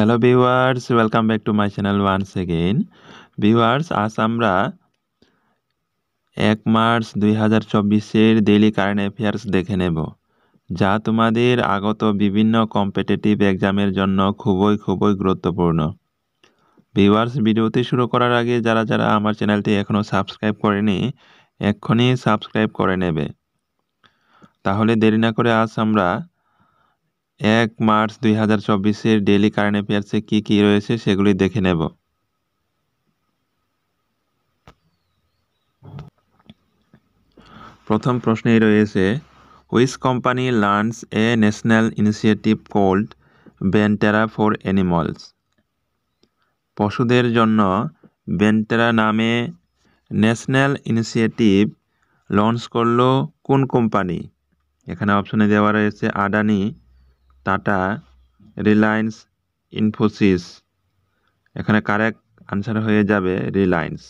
hello viewers welcome back to my channel one again viewers আজ আমরা এক March দুই হাজার চব্বিশের ডেইলি কারেন্ট অ্যাফেয়ার্স দেখে নেব যা তোমাদের আগত বিভিন্ন কম্পিটিটিভ এক্সামের জন্য খুবই খুবই গুরুত্বপূর্ণ ভিউয়ার্স ভিডিওতে শুরু করার আগে যারা যারা আমার চ্যানেলটি এখনও সাবস্ক্রাইব করেনি এক্ষুনি সাবস্ক্রাইব করে নেবে তাহলে দেরি না করে আজ আমরা এক মার্চ দুই হাজার চব্বিশের ডেলি কারেন্ট অ্যাফেয়ার্সে কী কী রয়েছে সেগুলি দেখে নেব প্রথম প্রশ্নেই রয়েছে which company launched a national initiative called Vantara for animals পশুদের জন্য বেন্টেরা নামে ন্যাশনাল ইনিশিয়েটিভ লঞ্চ করলো কোন কোম্পানি এখানে অপশনে দেওয়া রয়েছে আডানি টাটা রিলায়েন্স ইনফোসিস এখানে কারেক্ট আনসার হয়ে যাবে রিলায়েন্স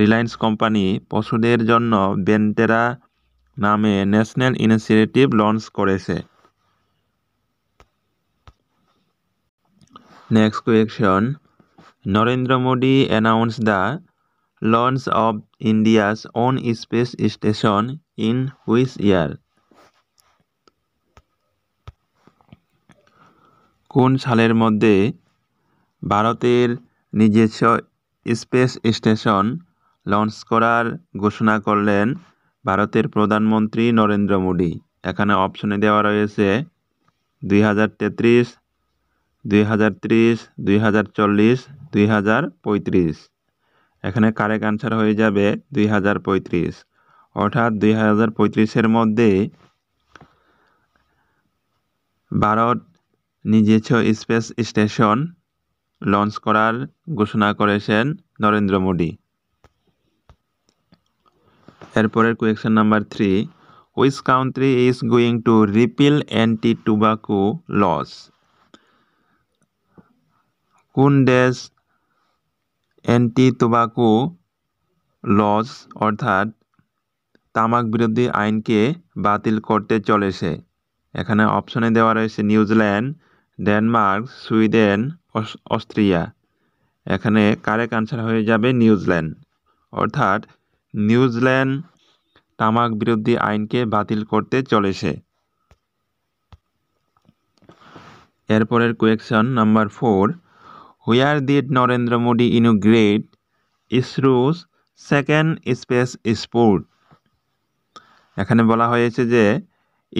রিলায়েন্স কোম্পানি পশুদের জন্য বেন্টেরা নামে ন্যাশনাল ইনিশিয়েটিভ লঞ্চ করেছে next question Narendra Modi announce the launch of India's own space station in which year কোন সালের মধ্যে ভারতের নিজস্ব স্পেস স্টেশন লঞ্চ করার ঘোষণা করলেন ভারতের প্রধানমন্ত্রী নরেন্দ্র মোদী এখানে অপশনে দেওয়া রয়েছে দুই হাজার তেত্রিশ দুই হাজার ত্রিশ দুই হাজার চল্লিশ দুই হাজার পঁয়ত্রিশ এখানে কারেক্ট আনসার হয়ে যাবে দুই হাজার পঁয়ত্রিশ অর্থাৎ দুই হাজার পঁয়ত্রিশের মধ্যে ভারত নিজেছ স্পেস স্টেশন লঞ্চ করার ঘোষণা করেছেন নরেন্দ্র মোদি এরপরের question number three which country is going to repeal anti tobacco laws কোন দেশ অ্যান্টি টুবাকু লস অর্থাৎ তামাক বিরোধী আইনকে বাতিল করতে চলেছে এখানে অপশনে দেওয়া রয়েছে নিউজিল্যান্ড ডেনমার্ক সুইডেন অস্ট্রিয়া এখানে কারেক্ট আনসার হয়ে যাবে নিউজিল্যান্ড অর্থাৎ নিউজিল্যান্ড তামাক বিরোধী আইনকে বাতিল করতে চলেছে এরপরের question number four where did Narendra Modi inaugurate ISRO's second spaceport এখানে বলা হয়েছে যে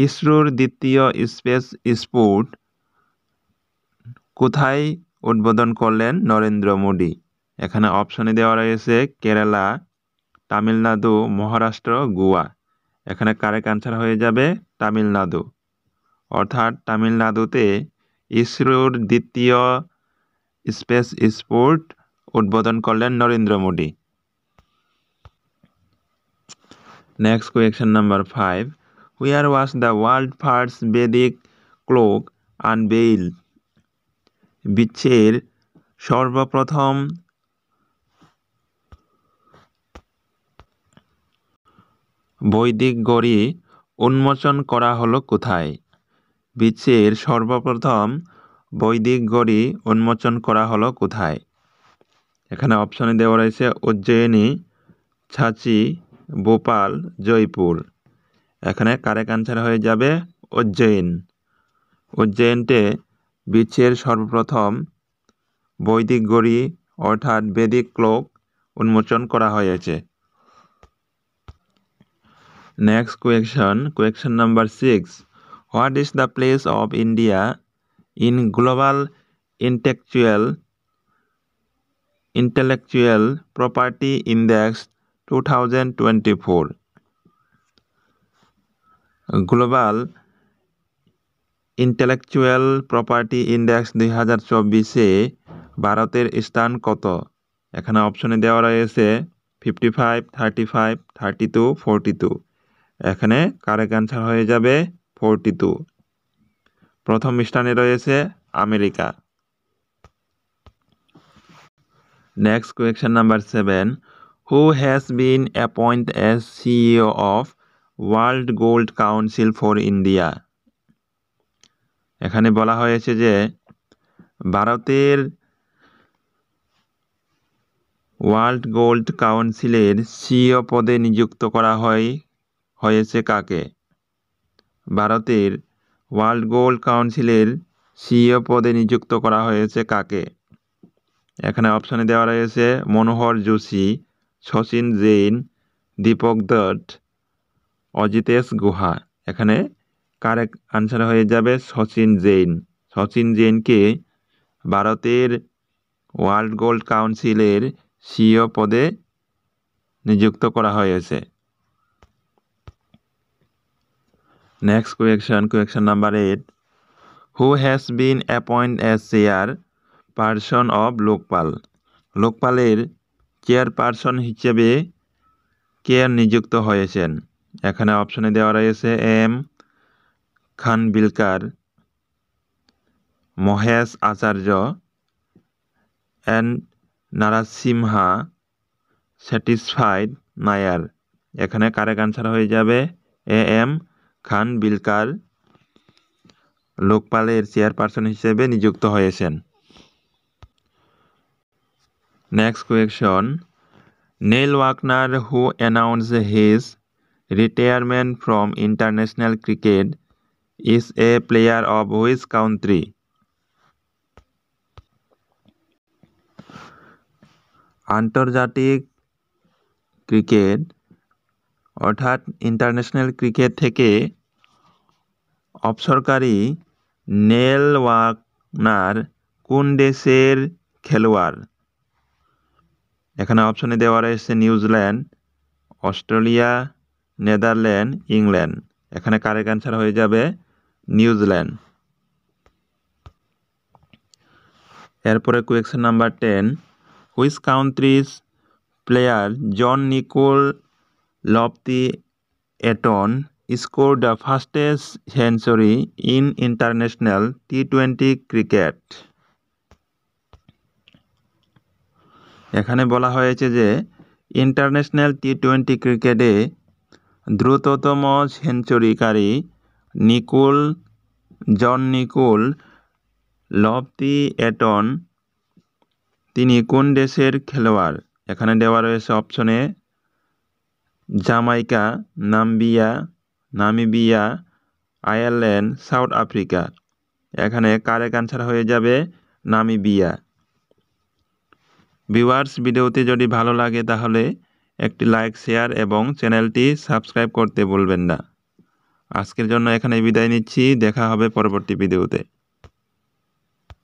ইসরোর দ্বিতীয় স্পেস স্পোর্ট কোথায় উদ্বোধন করলেন নরেন্দ্র মোদী এখানে অপশনে দেওয়া রয়েছে কেরালা তামিলনাড়ু মহারাষ্ট্র গোয়া এখানে কারেক আনসার হয়ে যাবে তামিলনাড়ু অর্থাৎ তামিলনাড়ুতে ইসরোর দ্বিতীয় স্পেস স্পোর্ট উদ্বোধন করলেন Narendra Modi next question number five where was the world first Vedic clock unveiled বীজের সর্বপ্রথম বৈদিক গড়ি উন্মোচন করা হলো কোথায় বিচ্ছের সর্বপ্রথম বৈদিক গড়ি উন্মোচন করা হলো কোথায় এখানে অপশনে দেওয়া রয়েছে উজ্জয়িনী ছাঁচি ভোপাল জয়পুর এখানে কারেক আনসার হয়ে যাবে উজ্জয়িন উজ্জয়িনতে বিশ্বের সর্বপ্রথম বৈদিক গড়ি অর্থাৎ বেদিক ক্লোক উন্মোচন করা হয়েছে next question question number six what is the place of India in global intellectual intellectual property index two thousand twenty four global intellectual property index দুই হাজার চব্বিশে ভারতের স্থান কত এখানে অপশনে দেওয়া রয়েছে fifty five thirty five thirty two forty two এখানে কারেক্ট অ্যান্সার হয়ে যাবে ফোরটি টু প্রথম স্থানে রয়েছে America next question number seven who has been appoint as CEO of World Gold Council for India এখানে বলা হয়েছে যে ভারতের ওয়ার্ল্ড গোল্ড কাউন্সিলের সিও পদে নিযুক্ত করা হয় হয়েছে কাকে ভারতের ওয়ার্ল্ড গোল্ড কাউন্সিলের সিও পদে নিযুক্ত করা হয়েছে কাকে এখানে অপশানে দেওয়া রয়েছে মনোহর যোশী শচীন জৈন দীপক দত্ত অজিতেশ গুহা এখানে কারেক্ট আনসার হয়ে যাবে সচিন জেইন সচিন জেইনকে ভারতের ওয়ার্ল্ড গোল্ড কাউন্সিলের সিও পদে নিযুক্ত করা হয়েছে next question question number eight who has been appoint as chair person of Lokpal লোকপালের চেয়ারপারসন হিসেবে কে নিযুক্ত হয়েছেন এখানে অপশনে দেওয়া রয়েছে এম খানবিলকার মহেশ আচার্য অ্যান্ড নারাসিমহা স্যাটিসফাইড নায়ার এখানে কারেক আনসার হয়ে যাবে এ এম খান বিলকার লোকপালের চেয়ারপারসন হিসেবে নিযুক্ত হয়েছেন next question Neil Wagner who announce his retirement from international cricket is a player of which country আন্তর্জাতিক ক্রিকেট অর্থাৎ ইন্টারন্যাশনাল ক্রিকেট থেকে অপসরকারি নেল ওয়াকনার কোন দেশের খেলোয়াড় এখানে অপশনে দেওয়া রয়েছে নিউজিল্যান্ড অস্ট্রেলিয়া নেদারল্যান্ড ইংল্যান্ড এখানে কারেক্ট অ্যান্সার হয়ে যাবে নিউজিল্যান্ড এরপরে question number ten which countries player John Nicol Loftie Eaton score the fastest century in international T twenty cricket এখানে বলা হয়েছে যে ইন্টারন্যাশনাল টি টোয়েন্টি ক্রিকেটে দ্রুততম সেঞ্চুরিকারী Nicol John Nicol Loftie Eaton তিনি কোন দেশের খেলোয়াড় এখানে দেওয়া রয়েছে অপশনে Jamaica Namibia Namibia Ireland South Africa এখানে কারে কানসার হয়ে যাবে নামিবিয়া ভিউয়ার্স ভিডিওটি যদি ভালো লাগে তাহলে একটি লাইক শেয়ার এবং চ্যানেলটি সাবস্ক্রাইব করতে ভুলবেন না আজকের জন্য এখানে বিদায় নিচ্ছি দেখা হবে পরবর্তী ভিডিওতে